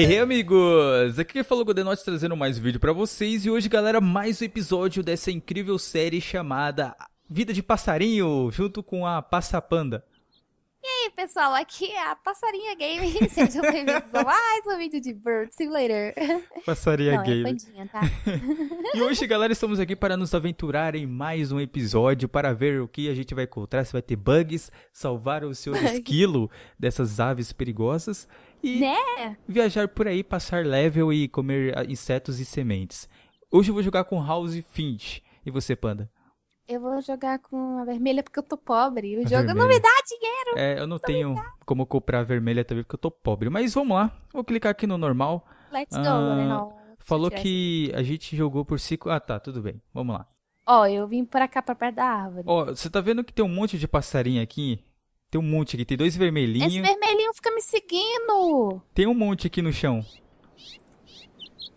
E Hey amigos, aqui é falou Godenote trazendo mais um vídeo para vocês e hoje galera mais um episódio dessa incrível série chamada Vida de Passarinho, junto com a Passapanda. E aí pessoal, aqui é a Passarinha Game, sejam bem-vindos a mais um vídeo de Bird Simulator. Passarinha Não, Game. É pandinha, tá? e hoje galera estamos aqui para nos aventurar em mais um episódio para ver o que a gente vai encontrar, se vai ter bugs, salvar o seu esquilo dessas aves perigosas e né? viajar por aí, passar level e comer ah, insetos e sementes. Hoje eu vou jogar com House Finch. E você, Panda? Eu vou jogar com a vermelha porque eu tô pobre. O a jogo vermelha. não me dá dinheiro. É, eu não, não tenho como comprar a vermelha também porque eu tô pobre. Mas vamos lá. Vou clicar aqui no normal. Let's ah, go, Falou que a gente jogou por cinco. Ah, tá, tudo bem. Vamos lá. Ó, oh, eu vim pra cá, pra perto da árvore. Ó, oh, você tá vendo que tem um monte de passarinho aqui? Tem um monte aqui. Tem dois vermelhinhos. Esse vermelhinho fica me seguindo. Tem um monte aqui no chão.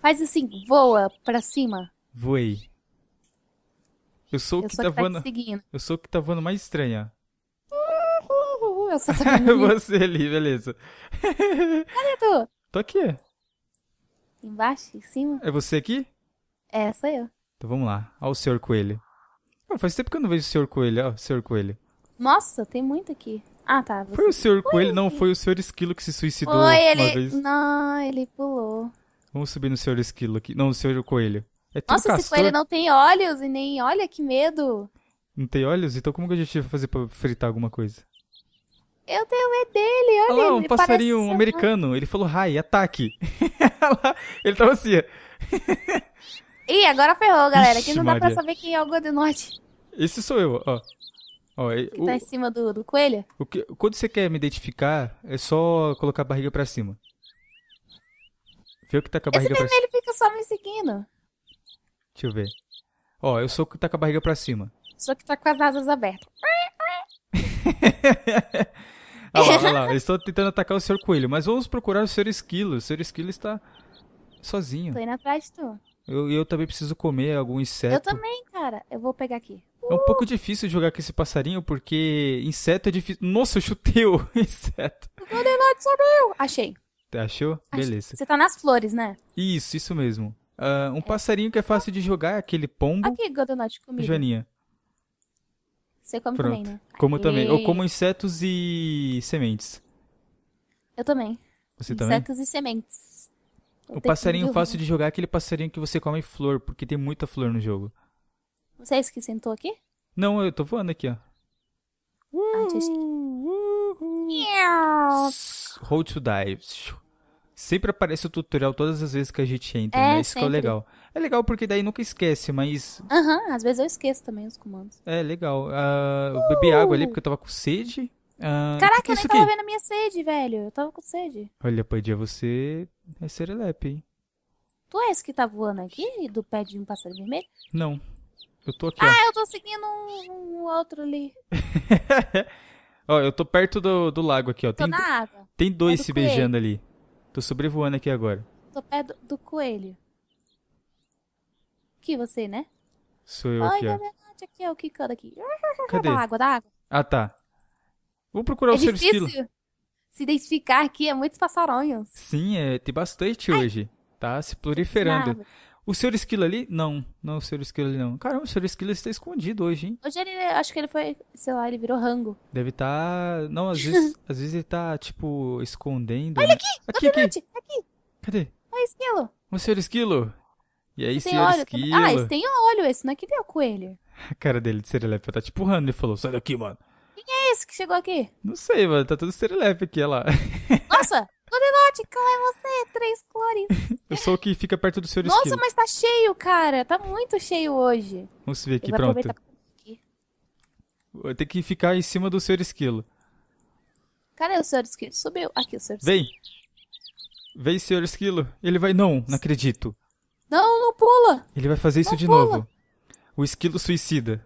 Faz assim, voa pra cima. Voei. Eu sou o que, que sou tá, tá voando. eu sou o que tá voando mais estranha. Uhul, eu é Você ali, beleza. Cadê tu? Tô aqui. Embaixo, em cima. É você aqui? É, sou eu. Então vamos lá. Olha o senhor coelho. Oh, faz tempo que eu não vejo o senhor coelho. Ó, oh, o senhor coelho. Nossa, tem muito aqui. Ah, tá. Foi o senhor coelho, não, foi o senhor esquilo que se suicidou foi, ele... uma vez. Não, ele pulou. Vamos subir no senhor esquilo aqui. Não, o senhor coelho. É Nossa, castor. esse coelho não tem olhos e nem... Olha, que medo. Não tem olhos? Então como que a gente vai fazer pra fritar alguma coisa? Eu tenho medo dele, olha. Olha lá, um passarinho americano. Ele falou, hi, ataque. ele tava assim, Ih, agora ferrou, galera. Aqui não dá Maria. pra saber quem é o Golden Norte. Esse sou eu, ó. Ó, é, que tá o, tá em cima do, do coelho? O que, quando você quer me identificar, é só colocar a barriga pra cima. Vê o que tá com a barriga Esse pra cima. Esse fica só me seguindo. Deixa eu ver. Ó, eu sou o que tá com a barriga pra cima. Sou que tá com as asas abertas. olha lá, olha lá. Eu estou tentando atacar o senhor coelho, mas vamos procurar o senhor esquilo. O senhor esquilo está sozinho. Tô indo atrás de tu. Eu, eu também preciso comer algum inseto. Eu também, cara. Eu vou pegar aqui. É um pouco difícil jogar com esse passarinho, porque inseto é difícil. Nossa, eu chutei o inseto. Condenado subiu! Achei. Achou? Achei. Beleza. Você tá nas flores, né? Isso, isso mesmo. Uh, um é. passarinho que é fácil de jogar, aquele pombo. Aqui, Godonote, comigo. Joaninha. Você come Pronto. também, né? Como também. Eu como insetos e sementes. Eu também. Você insetos também? Insetos e sementes. O passarinho fácil de jogar é aquele passarinho que você come flor, porque tem muita flor no jogo. Você é esse que sentou aqui? Não, eu tô voando aqui, ó. Ah, to dive. Sempre aparece o tutorial todas as vezes que a gente entra, é, né? Isso sempre. que é legal. É legal porque daí nunca esquece, mas. Aham, uhum, às vezes eu esqueço também os comandos. É, legal. Uh, eu bebi água ali porque eu tava com sede. Ah, Caraca, é eu nem tava vendo a minha sede, velho. Eu tava com sede. Olha, podia você é serelepe, hein? Tu é esse que tá voando aqui, do pé de um passarinho? vermelho? Não. Eu tô aqui. Ah, ó. eu tô seguindo um, um outro ali. ó, eu tô perto do, do lago aqui, ó. Tô tem, na água. Tem dois é do se coelho. beijando ali. Tô sobrevoando aqui agora. Tô perto do, do coelho. Que você, né? Sou eu Oi, aqui, ó. Oi, aqui é o Kikando aqui. Cadê? Da água, da água. Ah, tá. Vou procurar é o seu estilo. Se identificar aqui, é muitos passaronhos. Sim, é, tem bastante hoje. Tá se proliferando. O seu Esquilo ali? Não, não o seu Esquilo ali não. Caramba, o seu Esquilo está escondido hoje, hein? Hoje ele, acho que ele foi, sei lá, ele virou rango. Deve estar... Tá... Não, às vezes, às vezes ele está tipo, escondendo. Olha né? aqui! Aqui, aqui! Aqui! Cadê? Olha Esquilo! O seu Esquilo! E aí, esse senhor olho, Esquilo? Ah, esse tem olho, esse não é que deu coelho. A cara dele de serelepe tá te empurrando, ele falou, sai daqui, mano. Quem é esse que chegou aqui? Não sei, mano. Tá todo serelepe aqui, olha lá. Nossa! Godelote, qual é você? Três cores. Eu sou o que fica perto do seu Nossa, esquilo. mas tá cheio, cara. Tá muito cheio hoje. Vamos ver aqui, Eu pronto. Aqui. Eu tenho que ficar em cima do seu esquilo. Cadê o senhor esquilo? Subiu. Aqui o senhor esquilo. Vem. Vem, senhor esquilo. Ele vai... Não, não acredito. Não, não pula. Ele vai fazer não isso de pula. novo. O esquilo suicida.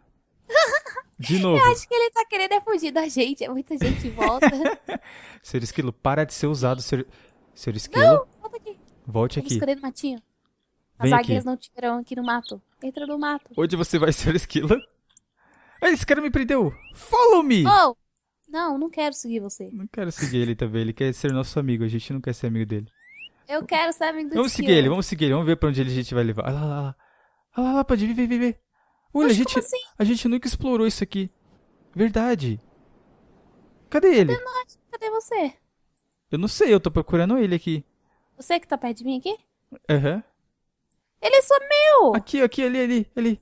De novo. Eu acho que ele tá querendo é fugir da gente. É muita gente em volta. ser esquilo, para de ser usado. Ser, ser esquilo. Não, volta aqui. Volte aqui. Esconder no matinho. As águias aqui. não tiram aqui no mato. Entra no mato. Onde você vai ser esquilo? Esse cara me prendeu. Follow me! Oh! Não, não quero seguir você. Não quero seguir ele também. Ele quer ser nosso amigo. A gente não quer ser amigo dele. Eu quero ser amigo do Vamos esquilo. seguir ele, vamos seguir ele. Vamos ver pra onde ele a gente vai levar. Olha lá, olha lá. Olha lá, lá, lá, pode vir, vem, vem, vem. Olha, a gente, assim? a gente nunca explorou isso aqui. Verdade. Cadê ele? Cadê nós? Cadê você? Eu não sei, eu tô procurando ele aqui. Você que tá perto de mim aqui? Aham. Uhum. Ele é meu! Aqui, aqui, ali, ali, ali.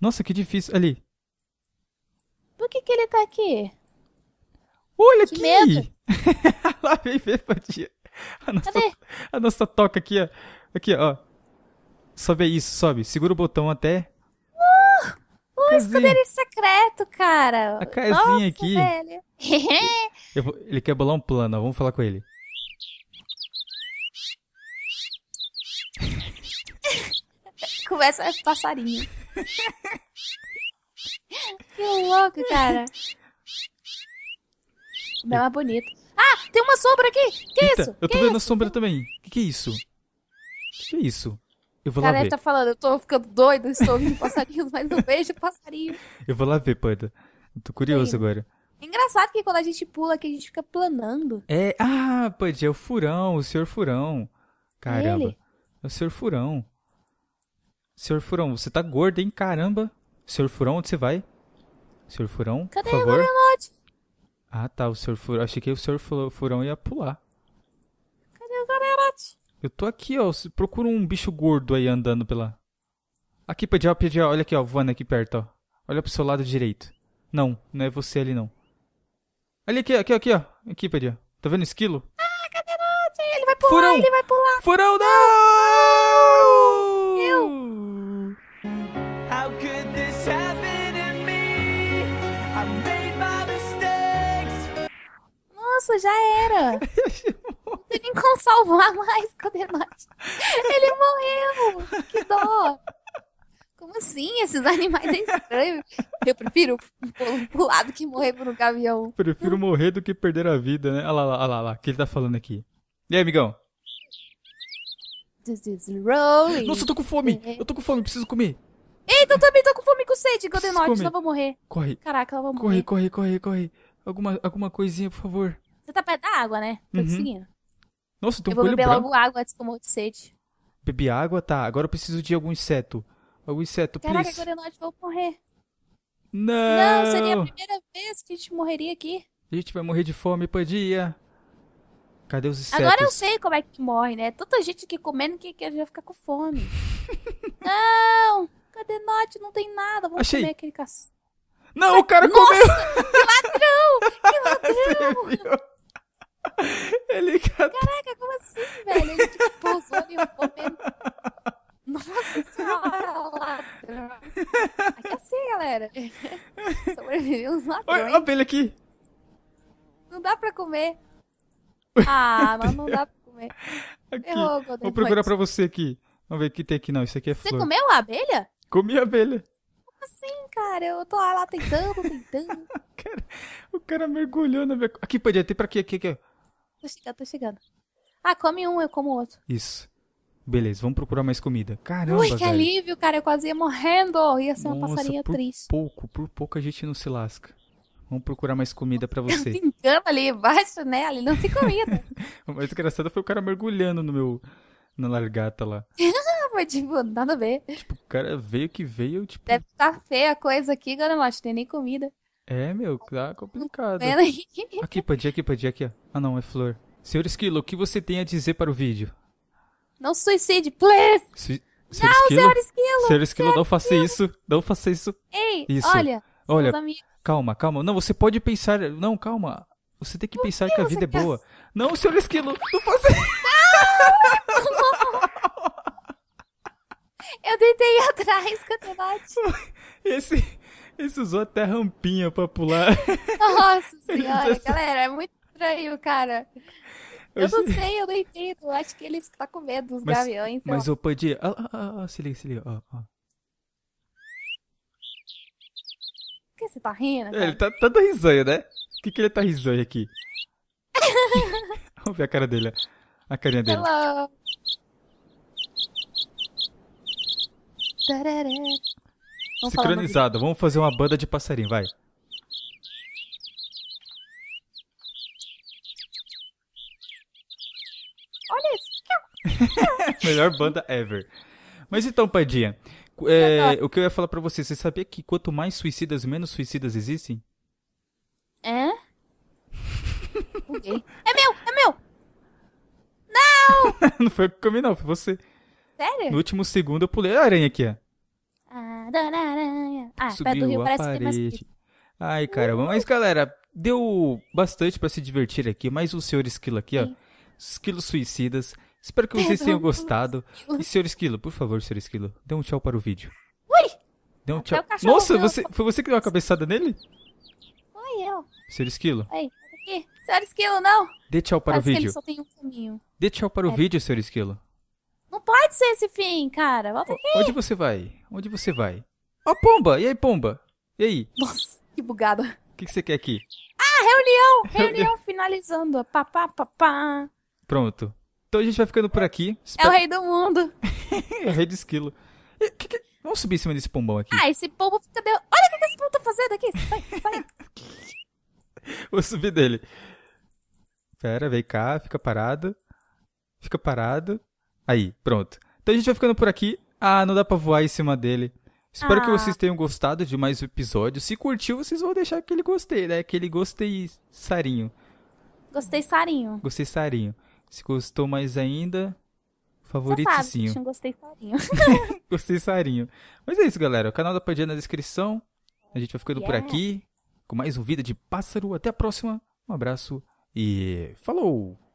Nossa, que difícil. Ali. Por que que ele tá aqui? Olha que aqui! Medo. Lá vem, vem, A nossa, Cadê? a nossa toca aqui, ó. Aqui, ó. Sobe isso, sobe. Segura o botão até. Uh! O uh, esconderijo é secreto, cara. A casinha Nossa, aqui. ele quer bolar um plano, vamos falar com ele. Começa a passarinho. que louco, cara. Bela é. bonita. Ah, tem uma sombra aqui! Que Eita, isso? Eu tô que vendo a sombra também. Que que é isso? Que que é isso? Eu vou lá ver. tá falando, eu tô ficando doido, estou ouvindo passarinhos, mas não vejo passarinho. Eu vou lá ver, Panda. tô curioso Sim. agora. É engraçado que quando a gente pula que a gente fica planando. É, ah, Panda, é o furão, o senhor furão. Caramba. Ele? É o senhor furão. Senhor furão, você tá gordo, hein? Caramba. Senhor furão, onde você vai? Senhor furão, Cadê por favor. Cadê o Ah, tá, o senhor furão. Achei que o senhor furão ia pular. Eu tô aqui, ó. Procura um bicho gordo aí andando pela. Aqui, Pedial, Pedial, olha aqui, ó. Vana aqui perto, ó. Olha pro seu lado direito. Não, não é você ali, não. Ali, aqui, aqui, aqui, ó. Aqui, Pedial. Tá vendo o esquilo? Ah, cadê você? Ele vai pular, Furão. ele vai pular. Furão, não! Eu! Nossa, já era. tem como salvar mais Codenote. Ele morreu! Que dó! Como assim? Esses animais é estranho. Eu prefiro pular do que morrer por um gavião. Prefiro morrer do que perder a vida, né? Olha lá, olha lá, olha lá. O que ele tá falando aqui? E aí, amigão? This is rolling. Nossa, eu tô com fome. É. Eu tô com fome, preciso comer. Eita, eu também tô com fome com sede, Goldenot, senão eu vou morrer. Corre. Caraca, eu vou morrer. Corre, corre, corre, corre. Alguma, alguma coisinha, por favor. Você tá perto da água, né? Tô uhum. seguindo. Nossa, tem um eu vou beber branco. logo água antes que eu morro de sede. Beber água? Tá, agora eu preciso de algum inseto. Algum inseto, Caraca, please. Caraca, agora nós morrer. Não! Não, seria a primeira vez que a gente morreria aqui. A gente vai morrer de fome, dia. Cadê os insetos? Agora eu sei como é que morre, né? Tanta gente aqui comendo que, quer já ficar com fome. não! Cadê Note? Não tem nada. Vamos Achei. comer aquele caçador. Não, o cara Nossa, comeu! Que ladrão! Que ladrão! Ele Caraca, como assim, velho? Ele tipo, pousou ali um momento. Nossa senhora, ladrão. Aqui é assim, galera. Sobreviveu uns ladrões. Olha a abelha aqui. Não dá pra comer. Ah, mas não dá pra comer. Aqui. Errou, Vou procurar Point. pra você aqui. Vamos ver o que tem aqui, não. Isso aqui é flor. Você comeu a abelha? Comi a abelha. Como assim, cara? Eu tô lá tentando, tentando. o, cara, o cara mergulhou na minha... Aqui, pode ter pra quê? Aqui, aqui, aqui. Tô chegando, tô chegando. Ah, come um, eu como outro. Isso. Beleza, vamos procurar mais comida. Caramba, Ui, que velho. alívio, cara. Eu quase ia morrendo. Ia ser uma Nossa, passarinha por triste. pouco, por pouco a gente não se lasca. Vamos procurar mais comida para tá você. Tem cama ali embaixo, né? Ali não tem comida. o mais engraçado foi o cara mergulhando no meu... Na largata lá. Mas, tipo, nada a ver. Tipo, o cara veio que veio, tipo... Deve estar tá feia a coisa aqui, cara, não tem nem comida. É, meu, tá complicado. Pera aí. Aqui, Padi, aqui, Padi, aqui, Ah, não, é flor. Senhor Esquilo, o que você tem a dizer para o vídeo? Não suicide, please! Senhor não, Esquilo? Senhor Esquilo! Senhor Esquilo, não faça isso! Não faça isso! Ei, isso. olha! Olha, calma, calma. Não, você pode pensar... Não, calma. Você tem que Por pensar que, que a vida é quer... boa. Não, Senhor Esquilo, não faça isso! Eu tentei ir atrás, Catenate. Esse... Esse usou até rampinha pra pular. Nossa senhora, galera, é muito estranho, cara. Eu não sei, eu não entendo. acho que ele está com medo dos mas, gaviões. Mas eu podia. Ah, ah, ah, se liga, se liga. Ah, ah. Por que você tá rindo? É, cara? Ele tá, tá dando risonho, né? O que, que ele tá risonho aqui? Vamos ver a cara dele, a carinha dele. Hello. Vamos Sincronizado, vamos fazer uma banda de passarinho, vai. Olha isso. Melhor banda ever. Mas então, Padinha, é, o que eu ia falar pra você, você sabia que quanto mais suicidas, menos suicidas existem? É? É meu! É meu! Não! não foi comigo, não, foi você. Sério? No último segundo eu pulei a aranha aqui, ó. Ah, Subiu perto do rio a parece parede. que tem mais Ai, caramba. Mas, galera, deu bastante para se divertir aqui. Mais um Senhor Esquilo aqui, ó. Esquilo suicidas. Espero que vocês tenham gostado. E, Senhor Esquilo, por favor, Senhor Esquilo, dê um tchau para o vídeo. Ui! Dê um tchau. Nossa, você, foi você que deu uma cabeçada nele? Foi eu. Senhor Esquilo. Oi, aqui. Senhor Esquilo, não. Dê tchau para Parece o vídeo. Que ele só tem um Dê tchau para o é. vídeo, Senhor Esquilo. Não pode ser esse fim, cara. Volta aqui. Onde você vai? Onde você vai? Ó, oh, Pomba! E aí, Pomba? E aí? Nossa, que bugada. O que, que você quer aqui? Ah, reunião! Reunião finalizando. Pá, pá, pá, pá. Pronto. Então a gente vai ficando por aqui. É o rei do mundo. é o rei do esquilo. Que que... Vamos subir em cima desse pombão aqui. Ah, esse pombo fica... Deu... Olha o que, que esse pombo tá fazendo aqui. Sai, sai. Vou subir dele. Pera, vem cá. Fica parado. Fica parado. Aí, pronto. Então a gente vai ficando por aqui. Ah, não dá pra voar em cima dele. Espero ah. que vocês tenham gostado de mais um episódio. Se curtiu, vocês vão deixar aquele gostei, né? Aquele gostei sarinho. Gostei sarinho. Gostei sarinho. Se gostou mais ainda, favoritinho. gostei sarinho. gostei sarinho. Mas é isso, galera. O canal da Padilha na descrição. A gente vai ficando yeah. por aqui. Com mais um Vida de Pássaro. Até a próxima. Um abraço e falou!